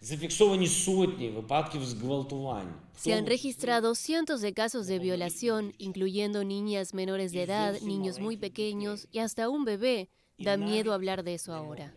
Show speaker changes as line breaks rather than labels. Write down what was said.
Se han
registrado cientos de casos de violación, incluyendo niñas menores de edad, niños muy pequeños y hasta un bebé. Da miedo hablar de eso ahora.